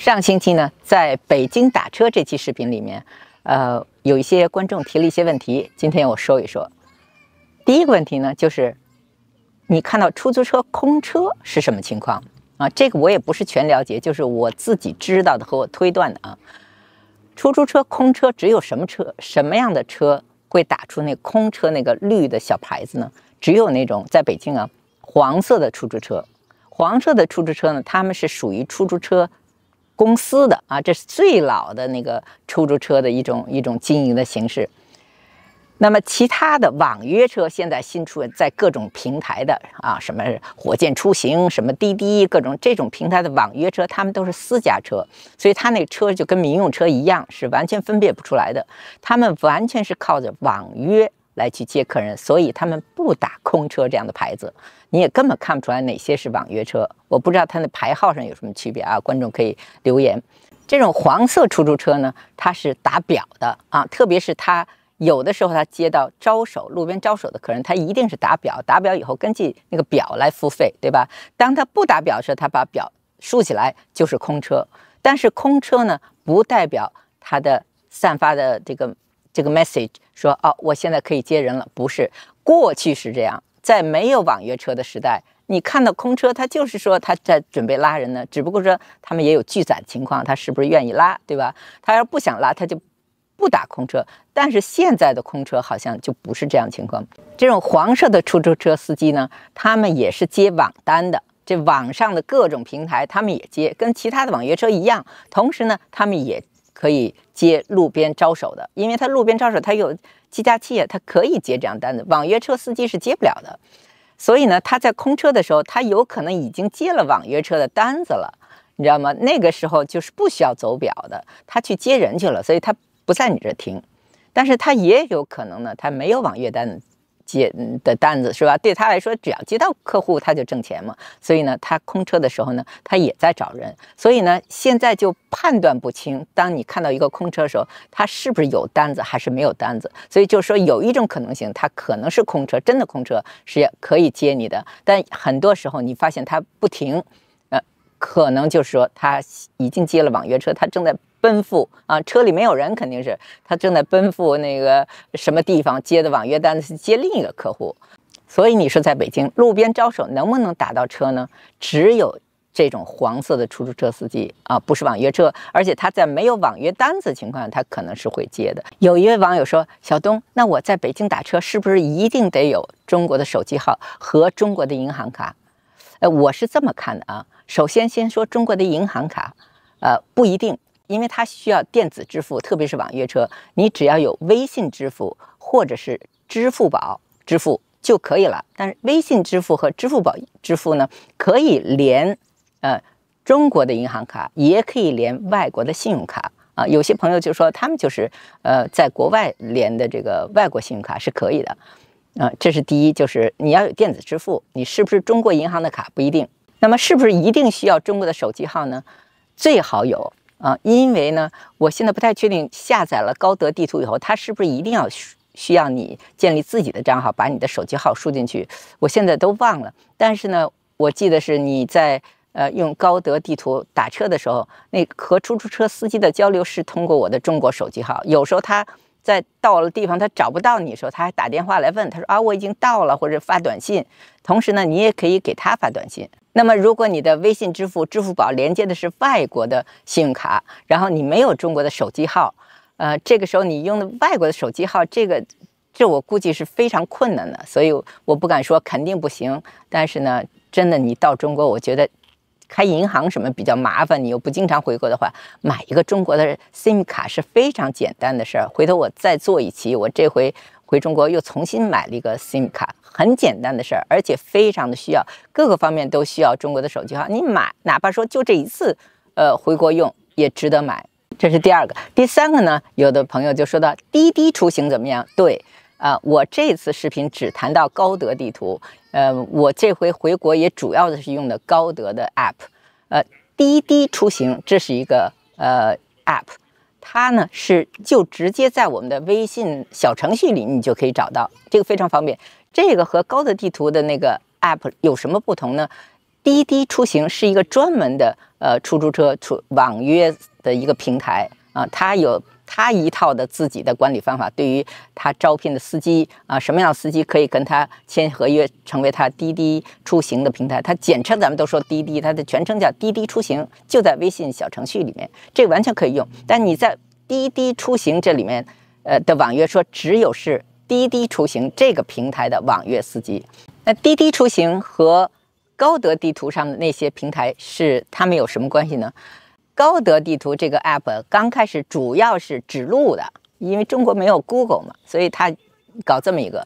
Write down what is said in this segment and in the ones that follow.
上星期呢，在北京打车这期视频里面，呃，有一些观众提了一些问题，今天我说一说。第一个问题呢，就是你看到出租车空车是什么情况啊？这个我也不是全了解，就是我自己知道的和我推断的啊。出租车空车只有什么车、什么样的车会打出那空车那个绿的小牌子呢？只有那种在北京啊黄色的出租车。黄色的出租车呢，他们是属于出租车。公司的啊，这是最老的那个出租车的一种一种经营的形式。那么其他的网约车，现在新出在各种平台的啊，什么火箭出行，什么滴滴，各种这种平台的网约车，他们都是私家车，所以他那车就跟民用车一样，是完全分辨不出来的。他们完全是靠着网约。来去接客人，所以他们不打空车这样的牌子，你也根本看不出来哪些是网约车。我不知道他的牌号上有什么区别啊？观众可以留言。这种黄色出租车呢，它是打表的啊，特别是他有的时候他接到招手路边招手的客人，他一定是打表，打表以后根据那个表来付费，对吧？当他不打表的时，候，他把表竖起来就是空车。但是空车呢，不代表它的散发的这个。这个 message 说，哦，我现在可以接人了。不是，过去是这样，在没有网约车的时代，你看到空车，他就是说他在准备拉人呢。只不过说他们也有拒载情况，他是不是愿意拉，对吧？他要不想拉，他就不打空车。但是现在的空车好像就不是这样情况。这种黄色的出租车司机呢，他们也是接网单的，这网上的各种平台他们也接，跟其他的网约车一样。同时呢，他们也。可以接路边招手的，因为他路边招手，他有计价器，他可以接这样单子。网约车司机是接不了的，所以呢，他在空车的时候，他有可能已经接了网约车的单子了，你知道吗？那个时候就是不需要走表的，他去接人去了，所以他不在你这停。但是他也有可能呢，他没有网约单子。接的单子是吧？对他来说，只要接到客户，他就挣钱嘛。所以呢，他空车的时候呢，他也在找人。所以呢，现在就判断不清。当你看到一个空车的时候，他是不是有单子，还是没有单子？所以就是说，有一种可能性，他可能是空车，真的空车是可以接你的。但很多时候，你发现他不停，呃，可能就是说他已经接了网约车，他正在。奔赴啊，车里没有人，肯定是他正在奔赴那个什么地方接的网约单子，接另一个客户。所以你说在北京路边招手能不能打到车呢？只有这种黄色的出租车司机啊，不是网约车，而且他在没有网约单子情况下，他可能是会接的。有一位网友说：“小东，那我在北京打车是不是一定得有中国的手机号和中国的银行卡？”呃，我是这么看的啊。首先先说中国的银行卡，呃，不一定。因为它需要电子支付，特别是网约车，你只要有微信支付或者是支付宝支付就可以了。但是微信支付和支付宝支付呢，可以连，呃，中国的银行卡，也可以连外国的信用卡啊。有些朋友就说他们就是呃，在国外连的这个外国信用卡是可以的，啊，这是第一，就是你要有电子支付，你是不是中国银行的卡不一定。那么是不是一定需要中国的手机号呢？最好有。啊，因为呢，我现在不太确定下载了高德地图以后，它是不是一定要需要你建立自己的账号，把你的手机号输进去？我现在都忘了。但是呢，我记得是你在呃用高德地图打车的时候，那和出租车司机的交流是通过我的中国手机号。有时候他在到了地方他找不到你的时候，他还打电话来问，他说啊我已经到了，或者发短信。同时呢，你也可以给他发短信。那么，如果你的微信支付、支付宝连接的是外国的信用卡，然后你没有中国的手机号，呃，这个时候你用的外国的手机号，这个，这我估计是非常困难的。所以，我不敢说肯定不行，但是呢，真的你到中国，我觉得开银行什么比较麻烦，你又不经常回国的话，买一个中国的 SIM 卡是非常简单的事儿。回头我再做一期，我这回。回中国又重新买了一个 SIM 卡，很简单的事儿，而且非常的需要，各个方面都需要中国的手机号。你买，哪怕说就这一次，呃，回国用也值得买。这是第二个，第三个呢？有的朋友就说到滴滴出行怎么样？对，啊，我这次视频只谈到高德地图，呃，我这回回国也主要的是用的高德的 App，呃，滴滴出行这是一个呃 App。它呢是就直接在我们的微信小程序里，你就可以找到，这个非常方便。这个和高德地图的那个 App 有什么不同呢？滴滴出行是一个专门的呃出租车出网约的一个平台。啊，他有他一套的自己的管理方法，对于他招聘的司机啊，什么样的司机可以跟他签合约，成为他滴滴出行的平台？它简称咱们都说滴滴，它的全称叫滴滴出行，就在微信小程序里面，这完全可以用。但你在滴滴出行这里面，呃的网约车只有是滴滴出行这个平台的网约司机。那滴滴出行和高德地图上的那些平台是他们有什么关系呢？高德地图这个 app 刚开始主要是指路的，因为中国没有 Google 嘛，所以它搞这么一个。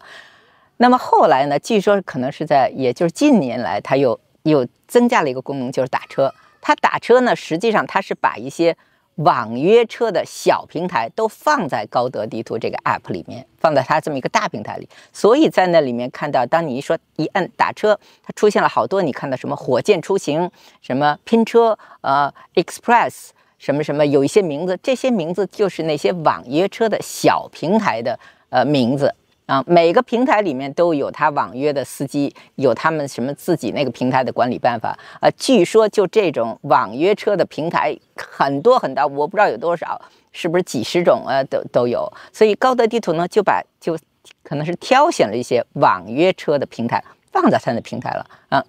那么后来呢，据说可能是在，也就是近年来，它又又增加了一个功能，就是打车。它打车呢，实际上它是把一些。网约车的小平台都放在高德地图这个 app 里面，放在它这么一个大平台里，所以在那里面看到，当你一说一摁打车，它出现了好多，你看到什么火箭出行，什么拼车，呃，express，什么什么，有一些名字，这些名字就是那些网约车的小平台的呃名字。啊，每个平台里面都有他网约的司机，有他们什么自己那个平台的管理办法。呃，据说就这种网约车的平台很多很多，我不知道有多少，是不是几十种啊？都都有。所以高德地图呢，就把就可能是挑选了一些网约车的平台放在它的平台了。啊，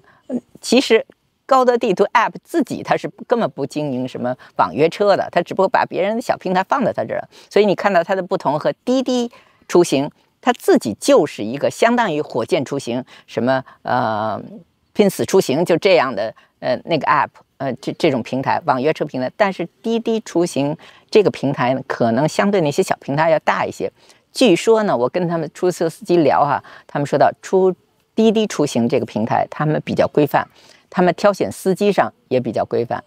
其实高德地图 App 自己它是根本不经营什么网约车的，它只不过把别人的小平台放在它这儿。所以你看到它的不同和滴滴出行。他自己就是一个相当于火箭出行，什么呃拼死出行，就这样的呃那个 app，呃这这种平台，网约车平台。但是滴滴出行这个平台呢，可能相对那些小平台要大一些。据说呢，我跟他们出租车司机聊哈，他们说到出滴滴出行这个平台，他们比较规范，他们挑选司机上也比较规范。